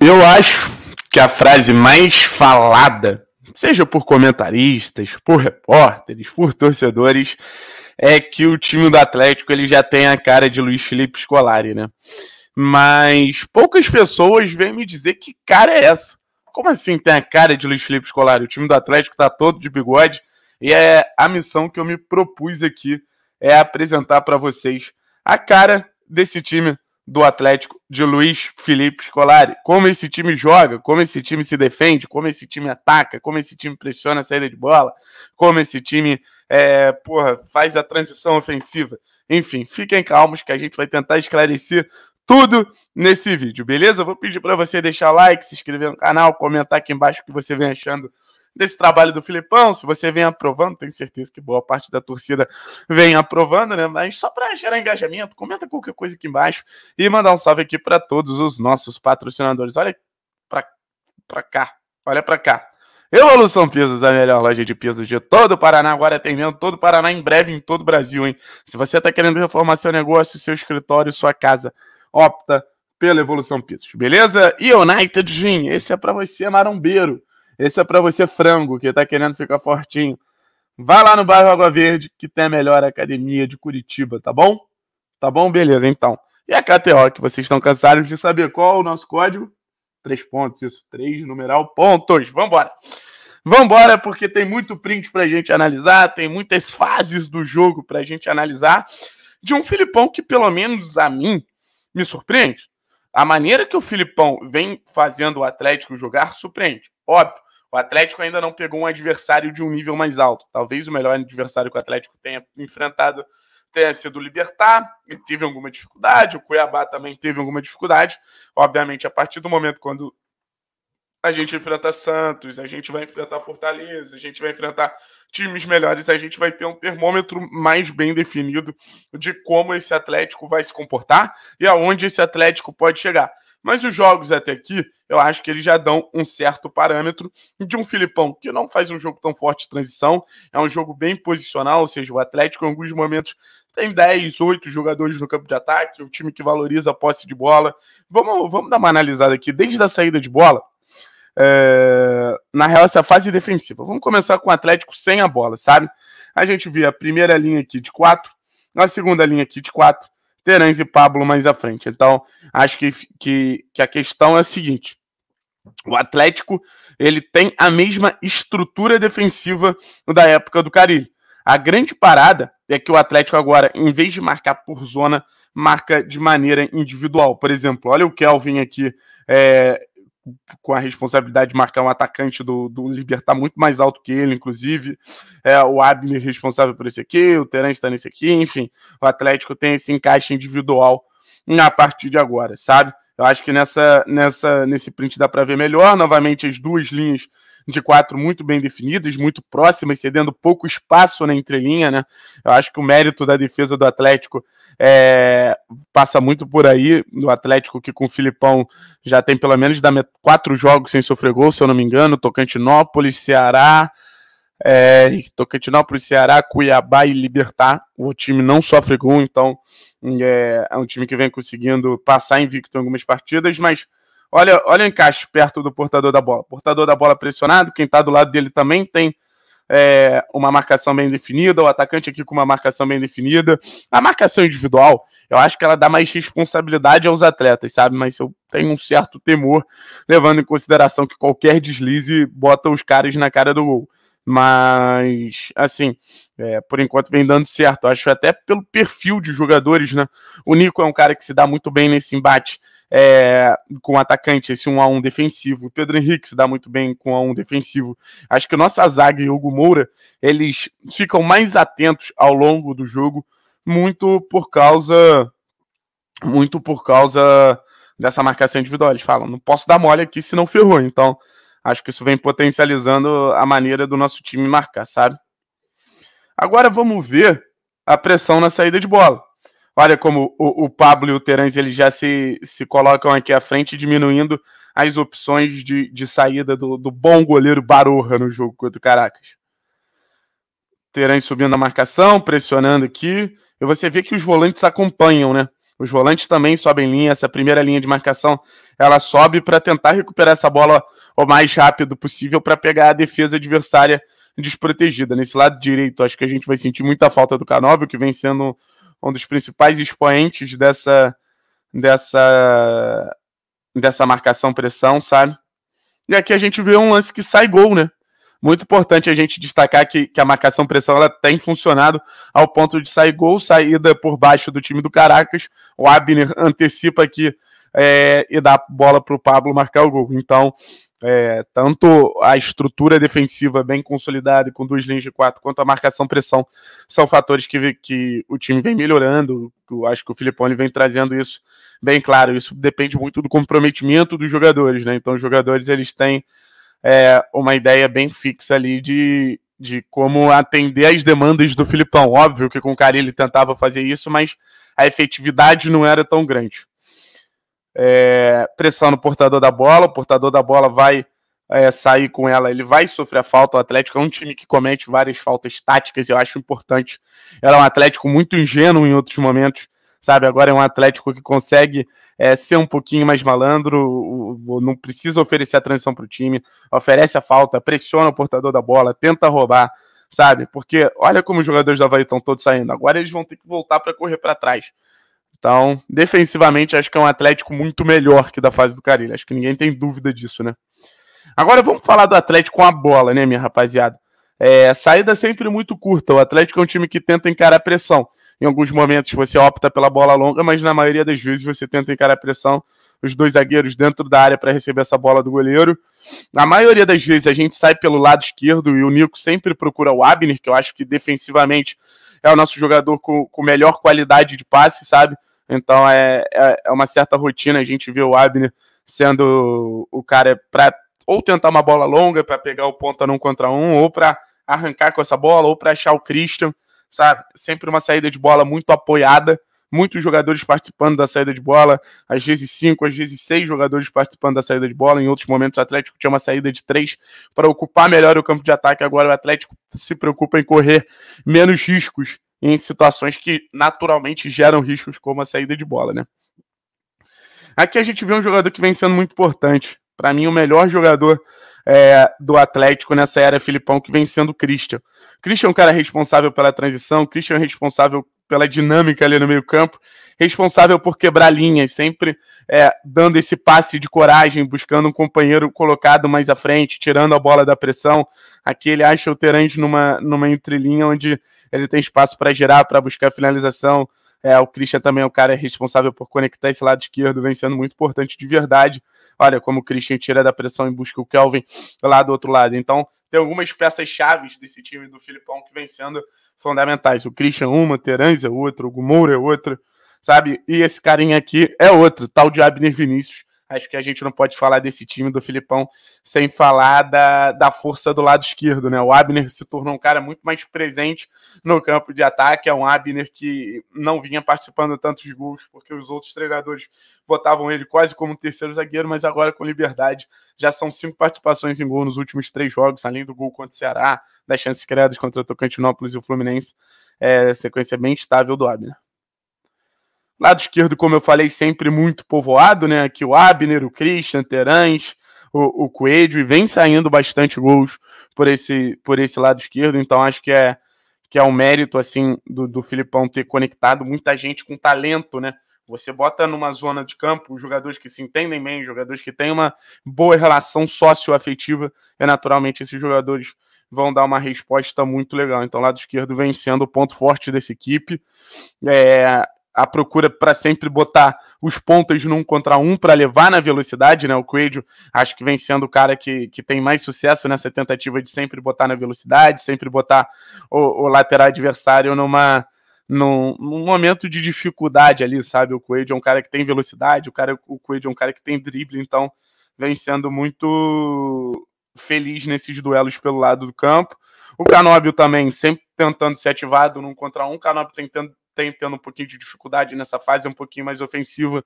Eu acho que a frase mais falada, seja por comentaristas, por repórteres, por torcedores, é que o time do Atlético ele já tem a cara de Luiz Felipe Scolari, né? Mas poucas pessoas vêm me dizer que cara é essa. Como assim tem a cara de Luiz Felipe Scolari? O time do Atlético tá todo de bigode e é a missão que eu me propus aqui é apresentar para vocês a cara desse time do Atlético de Luiz Felipe Scolari. Como esse time joga, como esse time se defende, como esse time ataca, como esse time pressiona a saída de bola, como esse time é, porra, faz a transição ofensiva. Enfim, fiquem calmos que a gente vai tentar esclarecer tudo nesse vídeo, beleza? vou pedir para você deixar like, se inscrever no canal, comentar aqui embaixo o que você vem achando desse trabalho do Filipão. Se você vem aprovando, tenho certeza que boa parte da torcida vem aprovando, né? Mas só para gerar engajamento, comenta qualquer coisa aqui embaixo e mandar um salve aqui para todos os nossos patrocinadores. Olha para cá, olha para cá. Evolução Pisos, a melhor loja de pisos de todo o Paraná, agora atendendo todo o Paraná, em breve em todo o Brasil, hein? Se você está querendo reformar seu negócio, seu escritório, sua casa, opta pela Evolução Pisos, beleza? E United Gin, esse é para você, marombeiro. Esse é para você, frango, que está querendo ficar fortinho. Vai lá no bairro Água Verde, que tem a melhor academia de Curitiba, tá bom? Tá bom? Beleza, então. E a KTO, que vocês estão cansados de saber qual é o nosso código? Três pontos, isso. Três, numeral, pontos. Vambora! Vambora, porque tem muito print pra gente analisar, tem muitas fases do jogo pra gente analisar. De um Filipão que, pelo menos a mim, me surpreende. A maneira que o Filipão vem fazendo o Atlético jogar surpreende. Óbvio, o Atlético ainda não pegou um adversário de um nível mais alto. Talvez o melhor adversário que o Atlético tenha enfrentado tenha sido o Libertar, e teve alguma dificuldade, o Cuiabá também teve alguma dificuldade. Obviamente, a partir do momento quando a gente enfrenta Santos, a gente vai enfrentar Fortaleza, a gente vai enfrentar times melhores, a gente vai ter um termômetro mais bem definido de como esse Atlético vai se comportar e aonde esse Atlético pode chegar. Mas os jogos até aqui, eu acho que eles já dão um certo parâmetro de um Filipão que não faz um jogo tão forte de transição, é um jogo bem posicional, ou seja, o Atlético em alguns momentos tem 10, 8 jogadores no campo de ataque, um time que valoriza a posse de bola. Vamos, vamos dar uma analisada aqui, desde a saída de bola, é... na real, essa fase defensiva. Vamos começar com o Atlético sem a bola, sabe? A gente vê a primeira linha aqui de 4, a segunda linha aqui de 4, Terãs e Pablo mais à frente. Então, acho que, que, que a questão é a seguinte. O Atlético ele tem a mesma estrutura defensiva da época do Carilho. A grande parada é que o Atlético agora, em vez de marcar por zona, marca de maneira individual. Por exemplo, olha o Kelvin aqui é, com a responsabilidade de marcar um atacante do, do Libertar muito mais alto que ele, inclusive. É, o Abner responsável por esse aqui, o Terence está nesse aqui, enfim. O Atlético tem esse encaixe individual a partir de agora, sabe? Eu acho que nessa, nessa, nesse print dá para ver melhor. Novamente, as duas linhas de quatro muito bem definidas, muito próximas, cedendo pouco espaço na entrelinha, né? Eu acho que o mérito da defesa do Atlético é, passa muito por aí. no Atlético, que com o Filipão já tem pelo menos quatro jogos sem sofrer gol, se eu não me engano, Tocantinópolis, Ceará. É, Tocantinópolis, Ceará, Cuiabá e Libertar. O time não sofre gol, então é, é um time que vem conseguindo passar invicto em algumas partidas, mas Olha, olha o encaixe perto do portador da bola. Portador da bola pressionado, quem está do lado dele também tem é, uma marcação bem definida, o atacante aqui com uma marcação bem definida. A marcação individual, eu acho que ela dá mais responsabilidade aos atletas, sabe? Mas eu tenho um certo temor, levando em consideração que qualquer deslize bota os caras na cara do gol. Mas, assim, é, por enquanto vem dando certo. Eu acho até pelo perfil de jogadores, né? O Nico é um cara que se dá muito bem nesse embate é, com atacante, esse 1 a 1 defensivo. O Pedro Henrique se dá muito bem com 1 a 1 defensivo. Acho que nossa zaga e Hugo Moura, eles ficam mais atentos ao longo do jogo, muito por causa muito por causa dessa marcação individual. Eles falam, não posso dar mole aqui se não ferrou. Então, acho que isso vem potencializando a maneira do nosso time marcar, sabe? Agora vamos ver a pressão na saída de bola. Olha como o, o Pablo e o Terence eles já se, se colocam aqui à frente, diminuindo as opções de, de saída do, do bom goleiro Barorra no jogo contra o Caracas. Terence subindo a marcação, pressionando aqui. E você vê que os volantes acompanham, né? Os volantes também sobem linha. Essa primeira linha de marcação ela sobe para tentar recuperar essa bola o mais rápido possível para pegar a defesa adversária desprotegida. Nesse lado direito, acho que a gente vai sentir muita falta do Canóbio, que vem sendo um dos principais expoentes dessa, dessa, dessa marcação-pressão, sabe? E aqui a gente vê um lance que sai gol, né? Muito importante a gente destacar que, que a marcação-pressão ela tem funcionado ao ponto de sair gol, saída por baixo do time do Caracas. O Abner antecipa aqui é, e dá a bola para o Pablo marcar o gol. Então, é, tanto a estrutura defensiva bem consolidada com duas linhas de quatro, quanto a marcação-pressão são fatores que, que o time vem melhorando. Eu acho que o Filipone vem trazendo isso bem claro. Isso depende muito do comprometimento dos jogadores, né? Então, os jogadores eles têm é, uma ideia bem fixa ali de, de como atender às demandas do Filipão. Óbvio que com o cara ele tentava fazer isso, mas a efetividade não era tão grande é, pressão no portador da bola, o portador da bola vai é, sair com ela, ele vai sofrer a falta. O Atlético é um time que comete várias faltas táticas, eu acho importante. Era é um Atlético muito ingênuo em outros momentos, sabe? Agora é um Atlético que consegue é, ser um pouquinho mais malandro, não precisa oferecer a transição para o time, oferece a falta, pressiona o portador da bola, tenta roubar, sabe? Porque olha como os jogadores da Havaí estão todos saindo. Agora eles vão ter que voltar para correr para trás. Então, defensivamente, acho que é um Atlético muito melhor que da fase do Carilho. Acho que ninguém tem dúvida disso, né? Agora vamos falar do Atlético com a bola, né, minha rapaziada? É, saída é sempre muito curta. O Atlético é um time que tenta encarar a pressão. Em alguns momentos você opta pela bola longa, mas na maioria das vezes você tenta encarar a pressão. Os dois zagueiros dentro da área para receber essa bola do goleiro. Na maioria das vezes a gente sai pelo lado esquerdo e o Nico sempre procura o Abner, que eu acho que defensivamente é o nosso jogador com, com melhor qualidade de passe, sabe? Então é, é, é uma certa rotina. A gente viu o Abner sendo o cara para ou tentar uma bola longa para pegar o ponta num contra um, ou para arrancar com essa bola, ou para achar o Christian, sabe? Sempre uma saída de bola muito apoiada, muitos jogadores participando da saída de bola, às vezes cinco, às vezes seis jogadores participando da saída de bola. Em outros momentos, o Atlético tinha uma saída de três para ocupar melhor o campo de ataque. Agora, o Atlético se preocupa em correr menos riscos em situações que naturalmente geram riscos como a saída de bola, né? Aqui a gente vê um jogador que vem sendo muito importante. Para mim, o melhor jogador é, do Atlético nessa era, é Filipão, que vem sendo o Christian. Christian é um cara responsável pela transição, Christian é responsável pela dinâmica ali no meio-campo, responsável por quebrar linhas, sempre é, dando esse passe de coragem, buscando um companheiro colocado mais à frente, tirando a bola da pressão. Aqui ele acha o Terante numa, numa entrelinha onde ele tem espaço para girar, para buscar finalização. É, o Christian também é o cara responsável por conectar esse lado esquerdo, vem sendo muito importante de verdade. Olha como o Christian tira da pressão e busca o Kelvin lá do outro lado. Então, tem algumas peças-chaves desse time do Filipão que vem sendo fundamentais. O Christian uma, o Terãs é outro, o Gumoura é outro, sabe? E esse carinha aqui é outro, tal de Abner Vinícius, Acho que a gente não pode falar desse time do Filipão sem falar da, da força do lado esquerdo, né? O Abner se tornou um cara muito mais presente no campo de ataque. É um Abner que não vinha participando tanto de gols, porque os outros treinadores botavam ele quase como terceiro zagueiro, mas agora com liberdade já são cinco participações em gol nos últimos três jogos, além do gol contra o Ceará, das chances criadas contra o Tocantinópolis e o Fluminense. É, sequência bem estável do Abner. Lado esquerdo, como eu falei, sempre muito povoado, né? Aqui o Abner, o Christian, Terãs, o, o Coelho, e vem saindo bastante gols por esse, por esse lado esquerdo, então acho que é que é um mérito assim do, do Filipão ter conectado muita gente com talento, né? Você bota numa zona de campo jogadores que se entendem bem, jogadores que têm uma boa relação socioafetiva, e é naturalmente esses jogadores vão dar uma resposta muito legal. Então, lado esquerdo vem sendo o ponto forte dessa equipe. É, a procura para sempre botar os pontas num contra um para levar na velocidade, né? O Coelho acho que vem sendo o cara que, que tem mais sucesso nessa tentativa de sempre botar na velocidade, sempre botar o, o lateral adversário numa, num, num, momento de dificuldade ali, sabe? O Coelho é um cara que tem velocidade, o, cara, o Coelho é um cara que tem drible, então vem sendo muito feliz nesses duelos pelo lado do campo. O Canóbio também sempre tentando ser ativado num contra um, o Canóbio tentando tem tendo um pouquinho de dificuldade nessa fase, é um pouquinho mais ofensiva,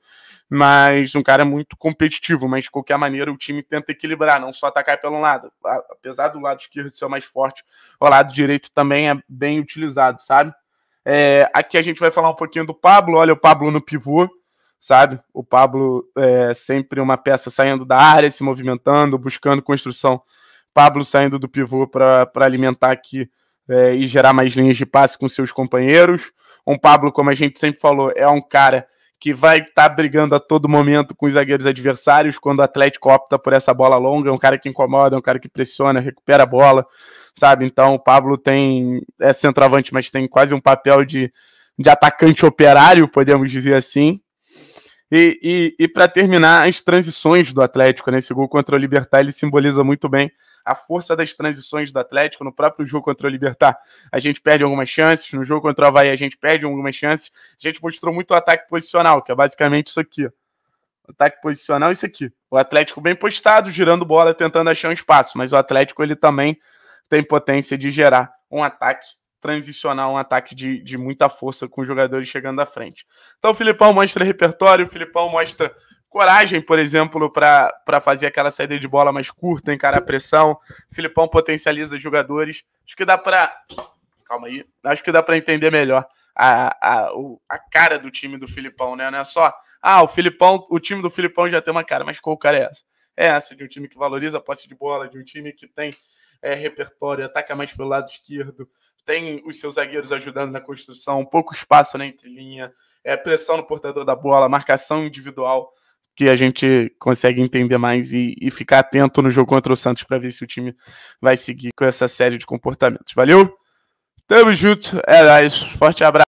mas um cara muito competitivo. Mas de qualquer maneira, o time tenta equilibrar, não só atacar pelo lado. Apesar do lado esquerdo ser o mais forte, o lado direito também é bem utilizado, sabe? É, aqui a gente vai falar um pouquinho do Pablo. Olha o Pablo no pivô, sabe? O Pablo é sempre uma peça saindo da área, se movimentando, buscando construção. Pablo saindo do pivô para alimentar aqui é, e gerar mais linhas de passe com seus companheiros. O Pablo, como a gente sempre falou, é um cara que vai estar tá brigando a todo momento com os zagueiros adversários quando o Atlético opta por essa bola longa, é um cara que incomoda, é um cara que pressiona, recupera a bola, sabe? Então o Pablo tem é centroavante, mas tem quase um papel de, de atacante operário, podemos dizer assim. E, e, e para terminar, as transições do Atlético, né? Esse gol contra o Libertar ele simboliza muito bem a força das transições do Atlético no próprio jogo contra o Libertar. A gente perde algumas chances, no jogo contra o Havaí a gente perde algumas chances. A gente mostrou muito o ataque posicional, que é basicamente isso aqui. O ataque posicional é isso aqui. O Atlético bem postado, girando bola, tentando achar um espaço, mas o Atlético ele também tem potência de gerar um ataque transicional um ataque de, de muita força com os jogadores chegando à frente. Então o Filipão mostra repertório, o Filipão mostra coragem, por exemplo, para fazer aquela saída de bola mais curta, encarar a pressão. O Filipão potencializa jogadores. Acho que dá para. Calma aí. Acho que dá para entender melhor a, a, a cara do time do Filipão, né? Não é só. Ah, o Filipão, o time do Filipão já tem uma cara, mas qual cara é essa? É essa de um time que valoriza a posse de bola, de um time que tem é, repertório, ataca mais pelo lado esquerdo, tem os seus zagueiros ajudando na construção, pouco espaço na entrelinha, é, pressão no portador da bola, marcação individual que a gente consegue entender mais e, e ficar atento no jogo contra o Santos para ver se o time vai seguir com essa série de comportamentos. Valeu? Tamo junto, é nóis, forte abraço.